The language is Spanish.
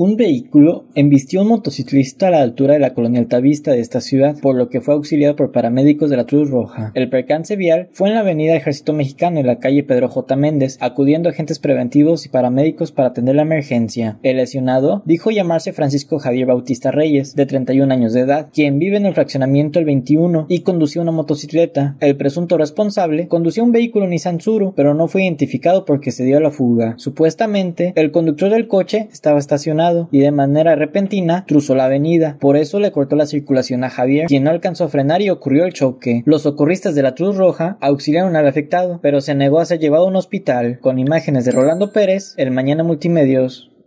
Un vehículo embistió a un motociclista a la altura de la colonia altavista de esta ciudad, por lo que fue auxiliado por paramédicos de la Cruz Roja. El percance vial fue en la avenida Ejército Mexicano en la calle Pedro J. Méndez, acudiendo agentes preventivos y paramédicos para atender la emergencia. El lesionado dijo llamarse Francisco Javier Bautista Reyes, de 31 años de edad, quien vive en el fraccionamiento el 21 y conducía una motocicleta. El presunto responsable conducía un vehículo Nissan Tsuru, pero no fue identificado porque se dio a la fuga. Supuestamente, el conductor del coche estaba estacionado y de manera repentina cruzó la avenida. Por eso le cortó la circulación a Javier, quien no alcanzó a frenar y ocurrió el choque. Los socorristas de la Cruz Roja auxiliaron al afectado, pero se negó a ser llevado a un hospital. Con imágenes de Rolando Pérez, el Mañana Multimedios.